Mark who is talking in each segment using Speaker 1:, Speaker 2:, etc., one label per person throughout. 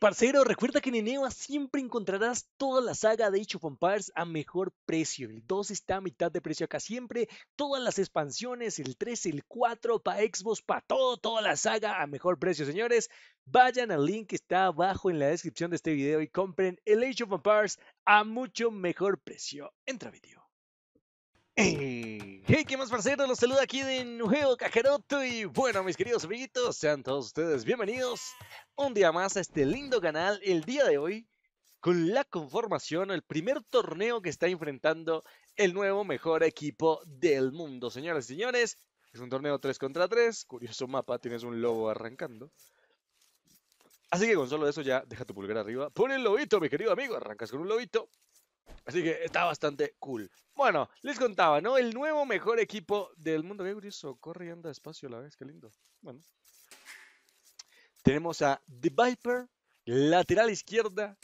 Speaker 1: Parcero, recuerda que en Eneva siempre encontrarás toda la saga de Age of Empires a mejor precio. El 2 está a mitad de precio acá siempre. Todas las expansiones, el 3, el 4, para Xbox, para todo, toda la saga a mejor precio, señores. Vayan al link que está abajo en la descripción de este video y compren el Age of Empires a mucho mejor precio. Entra video. Hey, ¿qué más parceros? Los saluda aquí de nuevo Cajerotto y bueno, mis queridos amiguitos, sean todos ustedes bienvenidos un día más a este lindo canal. El día de hoy, con la conformación, el primer torneo que está enfrentando el nuevo mejor equipo del mundo, señoras y señores. Es un torneo 3 contra 3, curioso mapa, tienes un lobo arrancando. Así que con solo eso ya deja tu pulgar arriba, pon el lobito, mi querido amigo, arrancas con un lobito. Así que está bastante cool. Bueno, les contaba, ¿no? El nuevo mejor equipo del mundo. Qué curioso, corre y anda despacio a la vez, qué lindo. Bueno. Tenemos a The Viper, lateral izquierda.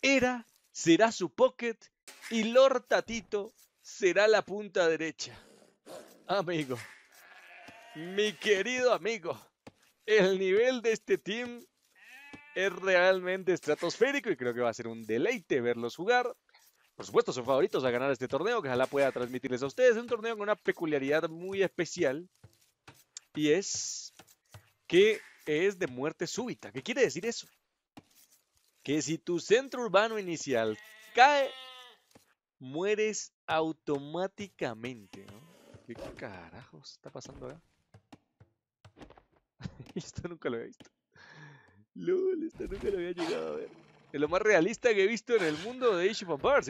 Speaker 1: Era será su pocket y Lord Tatito será la punta derecha. Amigo, mi querido amigo, el nivel de este team es realmente estratosférico y creo que va a ser un deleite verlos jugar por supuesto, son favoritos a ganar este torneo, que ojalá pueda transmitirles a ustedes. Es un torneo con una peculiaridad muy especial y es que es de muerte súbita. ¿Qué quiere decir eso? Que si tu centro urbano inicial cae, mueres automáticamente. ¿Qué carajos está pasando acá? esto nunca lo había visto. LOL, esto nunca lo había llegado a ver. Es lo más realista que he visto en el mundo de Age of Empires,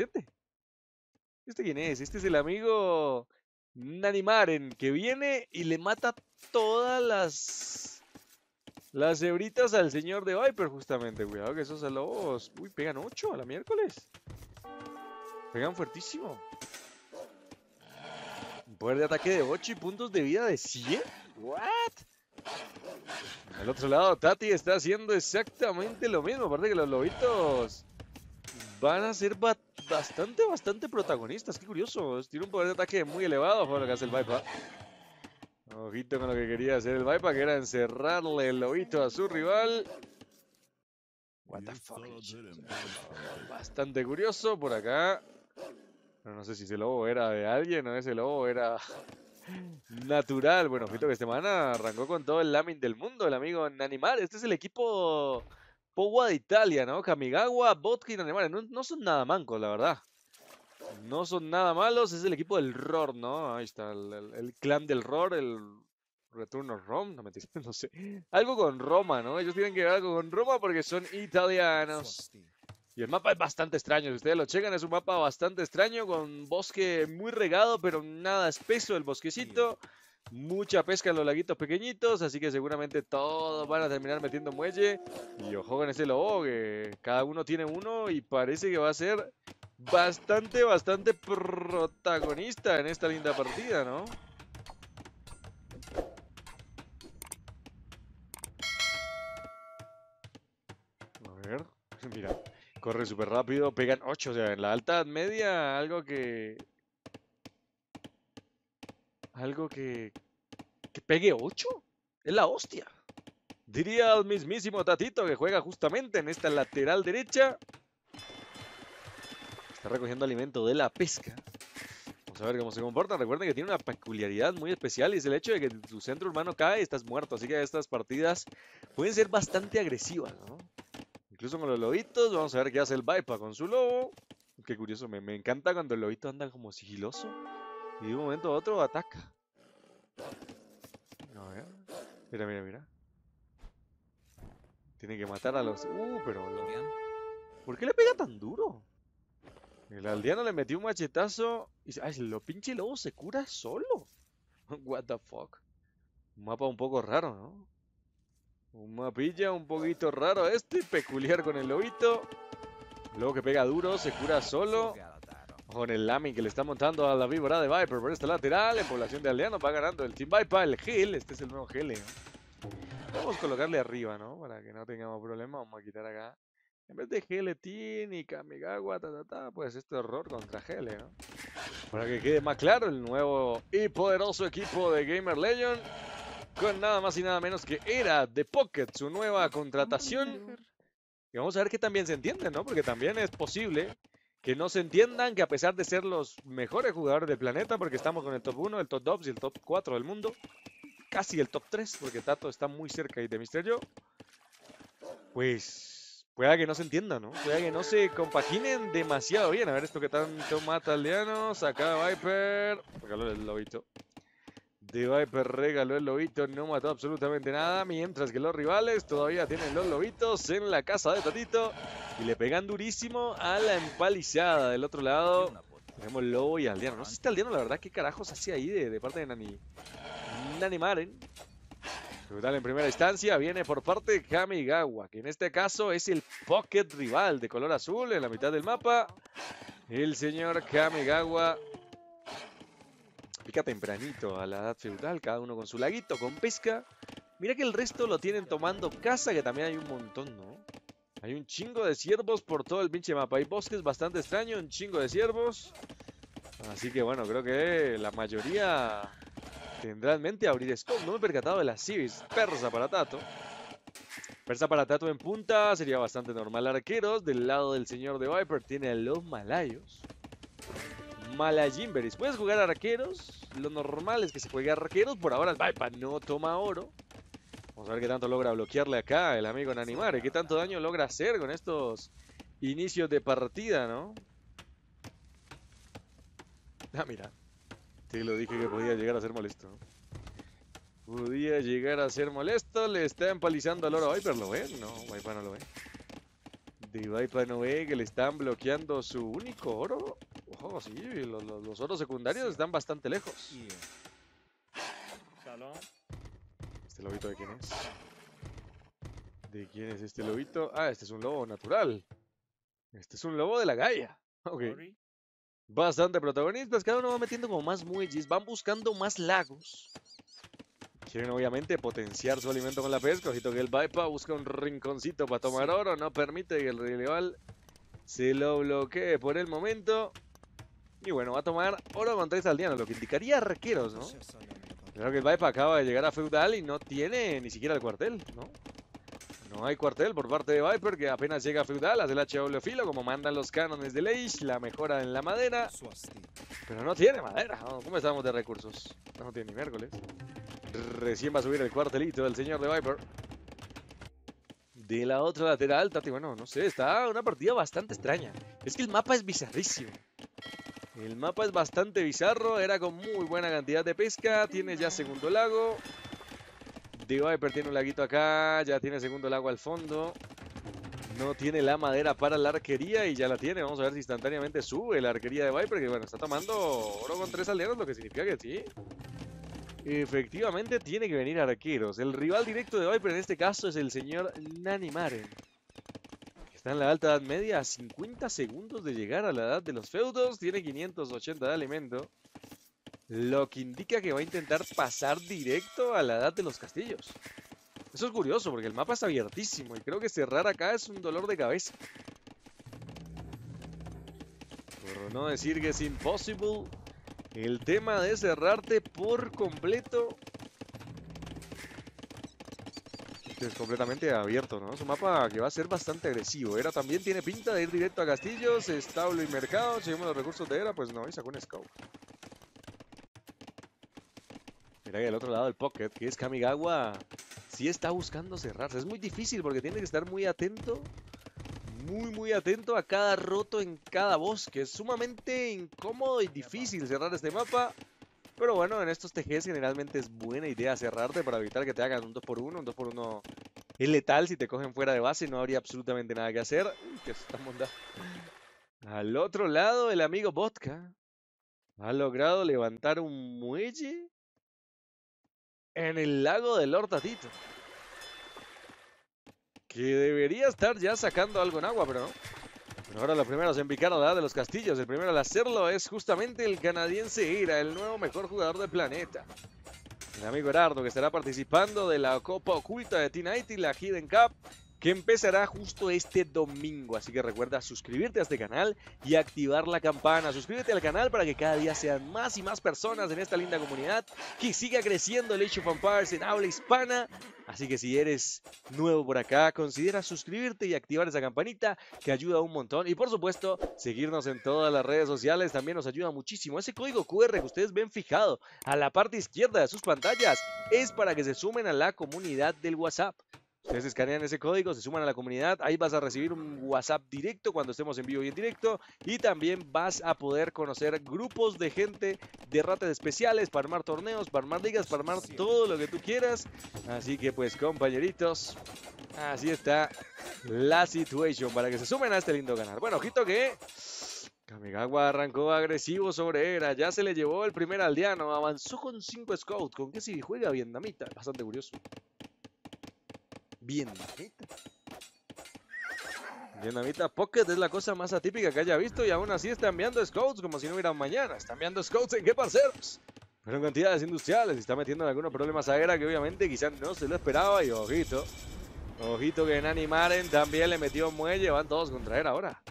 Speaker 1: ¿Este quién es? Este es el amigo Nanimaren, que viene y le mata todas las... Las cebritas al señor de Viper, justamente. Cuidado ah, que esos a Uy, pegan 8 a la miércoles. Pegan fuertísimo. Un poder de ataque de 8 y puntos de vida de 100. ¿What? Al otro lado, Tati está haciendo exactamente lo mismo. Aparte que los lobitos van a ser bastante, bastante protagonistas. Qué curioso. Tiene un poder de ataque muy elevado por lo que hace el Vipa. Ojito con lo que quería hacer el Vipa, que era encerrarle el lobito a su rival. What the fuck? Bastante curioso por acá. no sé si ese lobo era de alguien o ese lobo era Natural. Bueno, Fito, ah. que semana arrancó con todo el lamin del mundo, el amigo Nanimar. Este es el equipo Powa de Italia, ¿no? Kamigawa, Botkin, Nanimar. No, no, son nada mancos, la verdad. No son nada malos. Es el equipo del Ror, ¿no? Ahí está, el, clan del Ror, el Return of Rome, no, no sé. Algo con Roma, ¿no? Ellos tienen que ver algo con Roma porque son italianos. Y el mapa es bastante extraño, si ustedes lo checan, es un mapa bastante extraño, con bosque muy regado, pero nada espeso el bosquecito. Mucha pesca en los laguitos pequeñitos, así que seguramente todos van a terminar metiendo muelle. Y ojo con ese lobo, que cada uno tiene uno y parece que va a ser bastante, bastante protagonista en esta linda partida, ¿no? A ver, mira, Corre súper rápido, pegan 8, o sea, en la alta media, algo que... Algo que... ¿Que pegue 8? Es la hostia. Diría al mismísimo Tatito que juega justamente en esta lateral derecha. Está recogiendo alimento de la pesca. Vamos a ver cómo se comporta Recuerden que tiene una peculiaridad muy especial y es el hecho de que tu centro humano cae y estás muerto. Así que estas partidas pueden ser bastante agresivas, ¿no? Incluso con los lobitos, vamos a ver qué hace el Vipa con su lobo. Qué curioso, me, encanta cuando el lobito anda como sigiloso. Y de un momento a otro ataca. Mira, mira, mira. Tiene que matar a los... Uh, pero... Lo... ¿Por qué le pega tan duro? El aldeano le metió un machetazo y... Ay, lo pinche lobo se cura solo. What the fuck. Un mapa un poco raro, ¿no? Un mapilla un poquito raro este, peculiar con el lobito. Luego que pega duro, se cura solo. Con el Lami que le está montando a la víbora de Viper por esta lateral. En población de aldeano va ganando el Team Viper, el Hill. Este es el nuevo Gel. ¿eh? Vamos a colocarle arriba, ¿no? Para que no tengamos problema. Vamos a quitar acá. En vez de Geletín y Kamigawa, ta, pues este error contra Gele, ¿eh? Para que quede más claro el nuevo y poderoso equipo de Gamer Legion con nada más y nada menos que era de Pocket, su nueva contratación. Y vamos a ver que también se entienden, ¿no? Porque también es posible que no se entiendan, que a pesar de ser los mejores jugadores del planeta, porque estamos con el top 1, el top 2 y el top 4 del mundo, casi el top 3, porque Tato está muy cerca y de Mister Joe. pues pueda que no se entiendan, ¿no? Puede que no se compaginen demasiado bien. A ver esto que tanto mata leano, saca Viper, el lobito. The Viper regaló el lobito, no mató absolutamente nada, mientras que los rivales todavía tienen los lobitos en la casa de Tatito y le pegan durísimo a la empalizada del otro lado. Tenemos Lobo y Aldeano. No sé si está Aldeano, la verdad, qué carajos hacía ahí de, parte de Nani. Nani Maren. Brutal en primera instancia, viene por parte Kamigawa, que en este caso es el pocket rival de color azul en la mitad del mapa. El señor Kamigawa tempranito a la edad feudal, cada uno con su laguito, con pesca. Mira que el resto lo tienen tomando casa, que también hay un montón, ¿no? Hay un chingo de ciervos por todo el pinche mapa. Hay bosques bastante extraños, un chingo de ciervos. Así que bueno, creo que la mayoría Tendrán mente abrir scope. No me he percatado de las civis. Persa para Tato. Persa para Tato en punta. Sería bastante normal arqueros. Del lado del señor de Viper tiene a los malayos mala Jimberis. Puedes jugar arqueros. Lo normal es que se juegue arqueros. Por ahora el Vipa no toma oro. Vamos a ver qué tanto logra bloquearle acá el amigo en Y Qué tanto daño logra hacer con estos inicios de partida, ¿no? Ah, mira. Te lo dije que podía llegar a ser molesto. Podía llegar a ser molesto. Le están palizando al oro Viper. ¿Lo ven? No, Viper no lo ve. De Viper no ve que le están bloqueando su único oro. Oh, sí, los, otros secundarios están bastante lejos. ¿Este lobito de quién es? ¿De quién es este lobito? Ah, este es un lobo natural. Este es un lobo de la gaia Ok. Bastante protagonistas. Cada uno va metiendo como más muelles. Van buscando más lagos. Quieren obviamente potenciar su alimento con la pesca. Ojito que el Vaipa busca un rinconcito para tomar oro. No permite que el rival se lo bloquee por el momento. Y bueno, va a tomar oro con tres aldeanos, lo que indicaría arqueros, ¿no? Claro que el viper acaba de llegar a Feudal y no tiene ni siquiera el cuartel, ¿no? No hay cuartel por parte de Viper, que apenas llega a Feudal, hace el HW filo, como mandan los cánones de Leish, la mejora en la madera. Pero no tiene madera, ¿cómo estamos de recursos? No tiene ni miércoles. Recién va a subir el cuartelito del señor de Viper. De la otra lateral, Tati, bueno, no sé, está una partida bastante extraña. Es que el mapa es bizarrísimo. El mapa es bastante bizarro, era con muy buena cantidad de pesca, tiene ya segundo lago. De Viper tiene un laguito acá, ya tiene segundo lago al fondo. No tiene la madera para la arquería y ya la tiene. Vamos a ver si instantáneamente sube la arquería de Viper, que bueno, está tomando oro con tres aldeanos, lo que significa que sí. Efectivamente tiene que venir arqueros. El rival directo de Viper en este caso es el señor Nanimaren. Está en la alta edad media a 50 segundos de llegar a la edad de los feudos. Tiene 580 de alimento. Lo que indica que va a intentar pasar directo a la edad de los castillos. Eso es curioso porque el mapa es abiertísimo y creo que cerrar acá es un dolor de cabeza. Por no decir que es imposible. El tema de cerrarte por completo es completamente abierto, ¿no? Es mapa que va a ser bastante agresivo. Era también tiene pinta de ir directo a castillos, Estable y mercado. Si vemos los recursos de Era, pues no, y sacó un scout. Mira que al otro lado el pocket, que es Kamigawa, Si está buscando cerrarse. Es muy difícil porque tiene que estar muy atento, muy, muy atento a cada roto en cada bosque. Es sumamente incómodo y difícil cerrar este mapa. Pero bueno, en estos TGs generalmente es buena idea cerrarte para evitar que te hagan un 2x1. Un 2x1 es letal si te cogen fuera de base y no habría absolutamente nada que hacer. que está Al otro lado, el amigo Vodka ha logrado levantar un muelle en el lago del Hortatito. Que debería estar ya sacando algo en agua, pero no ahora los primeros en picar la de los castillos. El primero al hacerlo es justamente el canadiense Ira, el nuevo mejor jugador del planeta. El amigo Gerardo que estará participando de la Copa Oculta de t y la Hidden Cup que empezará justo este domingo. Así que recuerda suscribirte a este canal y activar la campana. Suscríbete al canal para que cada día sean más y más personas en esta linda comunidad, que siga creciendo el Age of Empires en habla hispana. Así que si eres nuevo por acá, considera suscribirte y activar esa campanita que ayuda un montón. Y por supuesto, seguirnos en todas las redes sociales también nos ayuda muchísimo. Ese código QR que ustedes ven fijado a la parte izquierda de sus pantallas es para que se sumen a la comunidad del WhatsApp. Ustedes escanean ese código, se suman a la comunidad, ahí vas a recibir un WhatsApp directo cuando estemos en vivo y en directo y también vas a poder conocer grupos de gente de ratas especiales para armar torneos, para armar ligas, para armar todo lo que tú quieras. Así que pues compañeritos, así está la situación para que se sumen a este lindo canal. Bueno, ojito que... Kamigawa arrancó agresivo sobre Era, ya se le llevó el primer aldeano, avanzó con 5 scouts con qué si juega vietnamita, bastante curioso bien Vietnamita Pocket es la cosa más atípica que haya visto y aún así está enviando scouts como si no hubiera mañana. Está enviando scouts en qué parceros. Pero en cantidades industriales y está metiendo en algunos problemas a Era que obviamente quizás no se lo esperaba y ojito. Ojito que Nani Maren también le metió muelle. Van todos contra él ahora.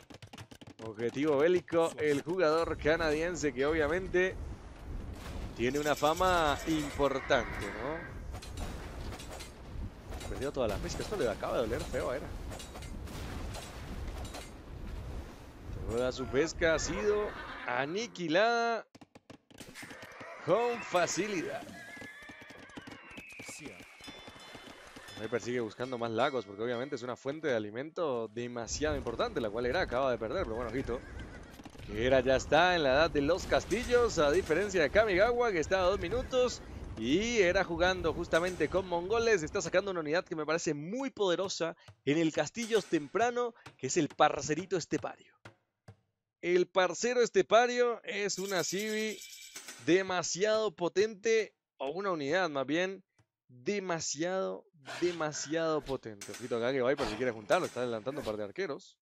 Speaker 1: Objetivo bélico, el jugador canadiense que obviamente tiene una fama importante, ¿no? perdió toda la pesca. Esto le acaba de doler feo a Era. Toda su pesca ha sido aniquilada con facilidad. me persigue buscando más lagos porque obviamente es una fuente de alimento demasiado importante, la cual Era acaba de perder, pero bueno, ojito. Que Era ya está en la edad de los castillos, a diferencia de Kamigawa que está a dos minutos y era jugando justamente con mongoles. Está sacando una unidad que me parece muy poderosa en el castillo Temprano, que es el parcerito estepario. El parcero estepario es una civi demasiado potente, o una unidad más bien, demasiado, demasiado potente. poquito acá que para si quiere juntarlo, está adelantando un par de arqueros.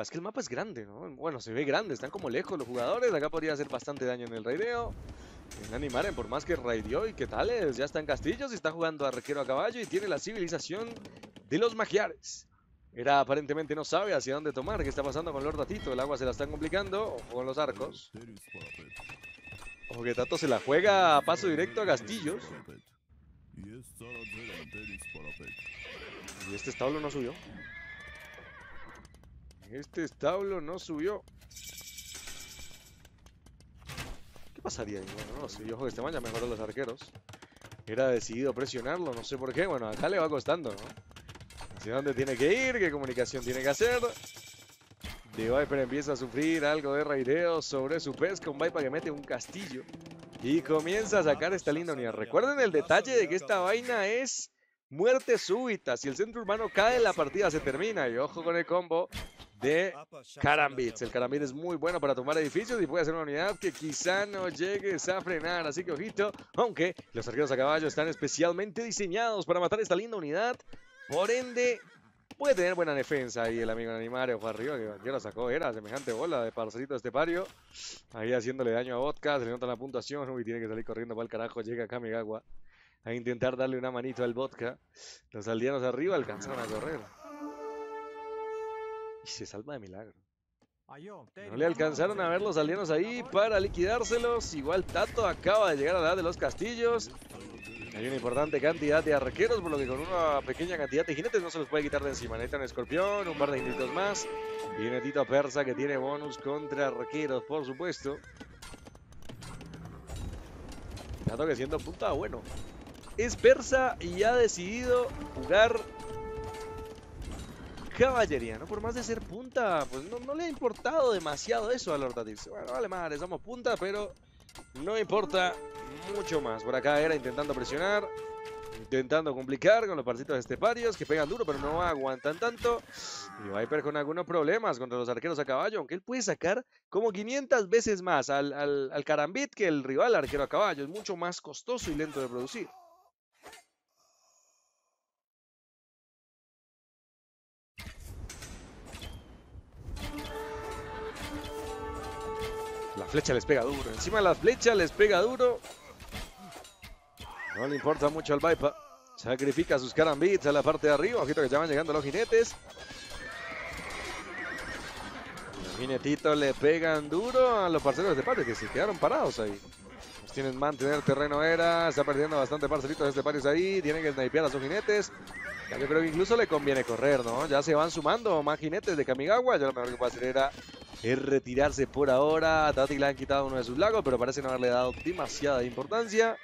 Speaker 1: Es que el mapa es grande, ¿no? Bueno, se ve grande, están como lejos los jugadores. Acá podría hacer bastante daño en el raideo. En Animaren, por más que raideó y qué es ya está en castillos y está jugando a arquero a caballo y tiene la civilización de los magiares. Era aparentemente no sabe hacia dónde tomar. ¿Qué está pasando con Lord Datito? El agua se la están complicando. O con los arcos. O que Tato se la juega a paso directo a Castillos. Y este establo no subió. Este establo no subió. ¿Qué pasaría? Bueno, no sé. ojo que este mañana mejoró los arqueros. Era decidido presionarlo, no sé por qué. Bueno, acá le va costando, ¿no? Hacia dónde tiene que ir, qué comunicación tiene que hacer. De Viper empieza a sufrir algo de raideo sobre su pez con Viper que mete un castillo. Y comienza a sacar esta linda unidad. Recuerden el detalle de que esta vaina es muerte súbita. Si el centro urbano cae, la partida se termina. Y ojo con el combo de Carambits. El Carambit es muy bueno para tomar edificios y puede ser una unidad que quizá no llegues a frenar. Así que ojito, aunque los arqueros a caballo están especialmente diseñados para matar esta linda unidad. Por ende, puede tener buena defensa ahí el amigo Animario fue arriba, que la sacó, era semejante bola de parcerito este pario. Ahí haciéndole daño a Vodka, se le nota la puntuación, Y tiene que salir corriendo para el carajo, llega Kamigawa a intentar darle una manito al Vodka. Los aldeanos arriba alcanzaron a correr se salva de milagro. No le alcanzaron a ver los aldeanos ahí para liquidárselos. Igual Tato acaba de llegar a la de los castillos. Hay una importante cantidad de arqueros, por lo que con una pequeña cantidad de jinetes no se los puede quitar de encima. Necesitan escorpión, un par de jinetes más. Y Persa que tiene bonus contra arqueros, por supuesto. Tato que siendo puta, bueno. Es Persa y ha decidido jugar caballería, ¿no? Por más de ser punta, pues no, le ha importado demasiado eso al Hortatiz. Bueno, vale madre, somos punta, pero no importa mucho más. Por acá era intentando presionar, intentando complicar con los parcitos esteparios que pegan duro, pero no aguantan tanto. Y Viper con algunos problemas contra los arqueros a caballo, aunque él puede sacar como 500 veces más al, al, al Carambit que el rival arquero a caballo. Es mucho más costoso y lento de producir. flecha les pega duro. Encima la flecha les pega duro. No le importa mucho al Viper Sacrifica sus carambits a la parte de arriba. Ojito que ya van llegando los jinetes. Los jinetitos le pegan duro a los parceros de Patrick, que se quedaron parados ahí. Los tienen mantener terreno era. Está perdiendo bastante parcelitos este paris ahí. Tienen que snipear a sus jinetes. Ya yo creo que incluso le conviene correr, ¿no? Ya se van sumando más jinetes de Kamigawa. yo lo mejor que puedo hacer era es retirarse por ahora. A Tati le han quitado uno de sus lagos, pero parece no haberle dado demasiada importancia.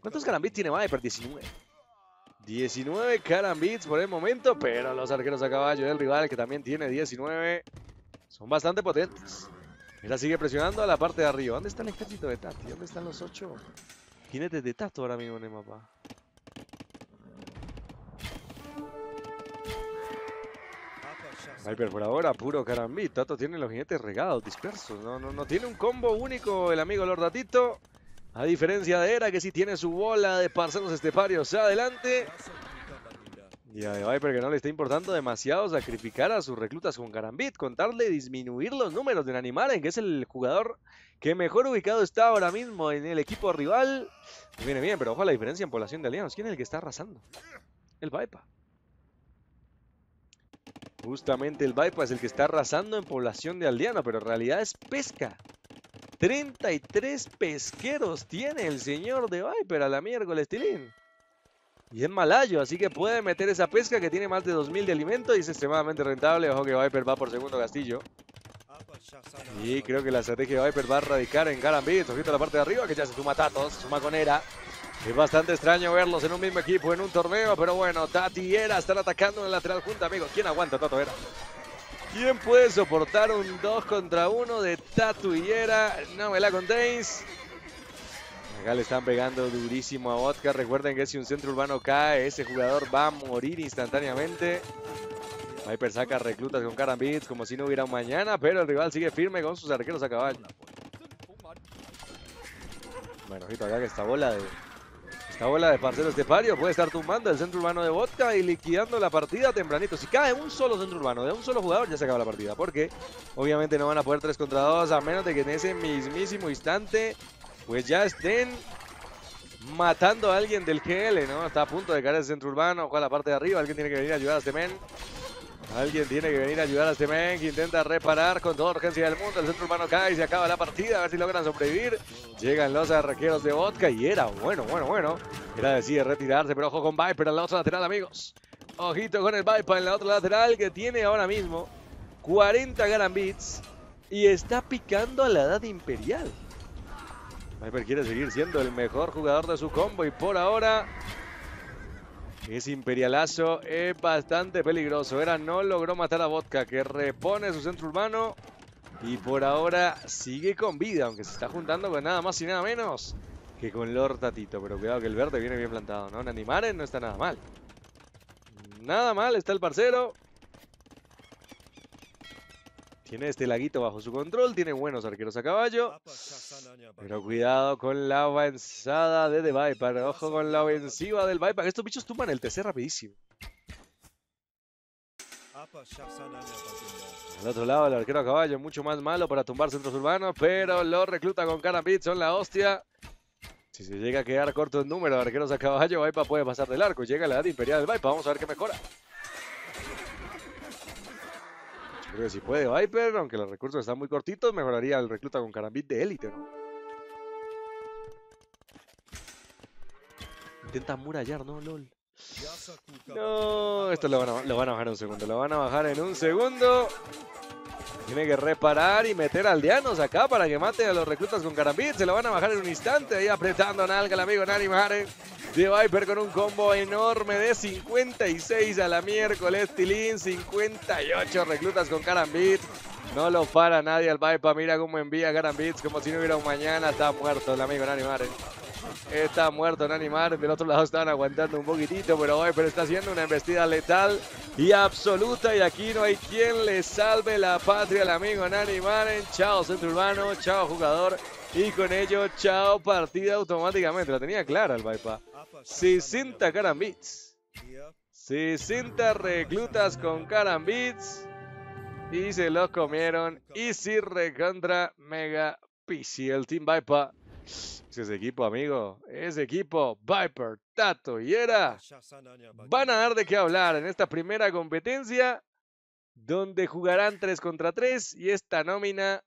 Speaker 1: ¿Cuántos Carambits tiene Viper? 19. 19 Carambits por el momento, pero los arqueros a caballo del rival, que también tiene 19, son bastante potentes. Mira, sigue presionando a la parte de arriba. ¿Dónde está el ejército de Tati? ¿Dónde están los 8 jinetes de Tato ahora mismo en el mapa? por ahora, puro carambit. Tato tiene los jinetes regados, dispersos. No, no, no tiene un combo único el amigo Lordatito. A diferencia de Era, que sí tiene su bola de parceros esteparios adelante. Y a Viper que no le está importando demasiado sacrificar a sus reclutas con Carambit, contarle disminuir los números de en que es el jugador que mejor ubicado está ahora mismo en el equipo rival. Viene bien, pero ojo a la diferencia en población de aliados. ¿Quién es el que está arrasando? El Viper. Justamente el es el que está arrasando en población de aldeana, pero en realidad es pesca. 33 pesqueros tiene el señor de Viper a la miércoles, estilín. Y es malayo, así que puede meter esa pesca que tiene más de 2.000 de alimento y es extremadamente rentable. Ojo que Viper va por segundo castillo. Y creo que la estrategia de Viper va a radicar en Garambit. Ojito a la parte de arriba que ya se suma Tatos, se suma Conera. Es bastante extraño verlos en un mismo equipo, en un torneo, pero bueno, Tati y Era están atacando en el lateral junto amigos. ¿Quién aguanta, Tato Era? ¿Quién puede soportar un 2 contra 1 de Tatu y No me la contéis. Acá le están pegando durísimo a Vodka. Recuerden que si un centro urbano cae, ese jugador va a morir instantáneamente. Viper saca reclutas con Karambits como si no hubiera un mañana, pero el rival sigue firme con sus arqueros a caballo. Bueno, ojito acá que esta bola de esta bola de de Pario puede estar tumbando el centro urbano de Vodka y liquidando la partida tempranito. Si cae un solo centro urbano de un solo jugador, ya se acaba la partida. Porque obviamente no van a poder 3 contra 2 a menos de que en ese mismísimo instante pues ya estén matando a alguien del GL, ¿no? Está a punto de caer el centro urbano, juega la parte de arriba, alguien tiene que venir a ayudar a este men. Alguien tiene que venir a ayudar a este men que intenta reparar con toda urgencia del mundo. El centro humano cae y se acaba la partida. A ver si logran sobrevivir. Llegan los arraqueros de vodka y era bueno, bueno, bueno. Era decir retirarse, pero ojo con Viper en la otra lateral, amigos. Ojito con el Viper en la otra lateral que tiene ahora mismo 40 Garambits y está picando a la edad imperial. Viper quiere seguir siendo el mejor jugador de su combo y por ahora ese imperialazo es bastante peligroso. Era no logró matar a Vodka, que repone su centro urbano. Y por ahora sigue con vida, aunque se está juntando con nada más y nada menos que con Lord Tatito. Pero cuidado que el verde viene bien plantado, ¿no? animales no está nada mal. Nada mal está el parcero. Tiene este laguito bajo su control, tiene buenos arqueros a caballo. Pero cuidado con la avanzada de The Viper. Ojo con la ofensiva del Viper. Estos bichos tumban el TC rapidísimo. Al otro lado el arquero a caballo, mucho más malo para tumbar centros urbanos, pero lo recluta con Carambit, son la hostia. Si se llega a quedar corto en número de arqueros a caballo, Vaipa puede pasar del arco. Llega la edad imperial del Vaipa, vamos a ver qué mejora. si puede Viper, aunque los recursos están muy cortitos, mejoraría el recluta con Carambit de élite, Intenta murallar, no, lol. No, esto lo van, a, lo van a bajar en un segundo, lo van a bajar en un segundo. Tiene que reparar y meter aldeanos acá para que mate a los reclutas con Carambit. Se lo van a bajar en un instante. Ahí apretando Nalga, el amigo Nani Mare. De Viper con un combo enorme de 56 a la miércoles. Tilín, 58 reclutas con Karambit. No lo para nadie al Viper. Mira cómo envía Carambit como si no hubiera un mañana. Está muerto el amigo Nani Está muerto animar Del otro lado estaban aguantando un poquitito, pero hoy pero está haciendo una embestida letal y absoluta. Y aquí no hay quien le salve la patria al amigo Maren. Chao centro urbano, chao jugador. Y con ello, chao partida automáticamente. La tenía clara el Baipa. 60 carambits. 60 reclutas con carambits. Y se los comieron. Y si recontra mega Pisi. El Team Bypa ese equipo, amigo, ese equipo, Viper, Tato y Era, ah, van a dar de qué hablar en esta primera competencia, donde jugarán 3 contra 3 y esta nómina,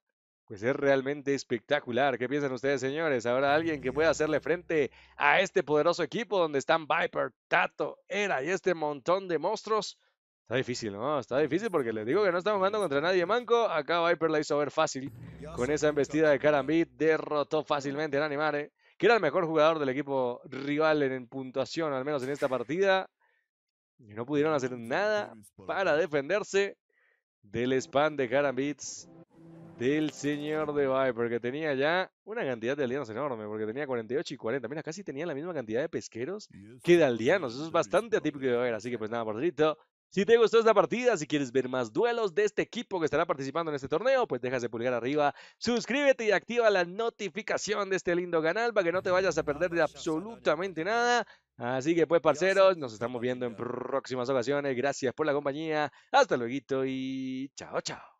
Speaker 1: pues es realmente espectacular. ¿Qué piensan ustedes, señores? ¿Habrá alguien que pueda hacerle frente a este poderoso equipo donde están Viper, Tato, Era y este montón de monstruos? Está difícil, ¿no? Está difícil porque les digo que no estamos jugando contra nadie manco. Acá Viper la hizo ver fácil. Con esa embestida de Karambit derrotó fácilmente al Animare, que era el mejor jugador del equipo rival en puntuación, al menos en esta partida. Y no pudieron hacer nada para defenderse del spam de Karambits del señor de Viper, que tenía ya una cantidad de aldeanos enorme, porque tenía 48 y 40. Mira, casi tenía la misma cantidad de pesqueros que de aldeanos. Eso es bastante atípico de ver. Así que, pues nada, por cierto, si te gustó esta partida, si quieres ver más duelos de este equipo que estará participando en este torneo, pues de pulgar arriba, suscríbete y activa la notificación de este lindo canal para que no te vayas a perder de absolutamente nada. Así que pues, parceros, nos estamos viendo en próximas ocasiones. Gracias por la compañía. Hasta luego y chao, chao.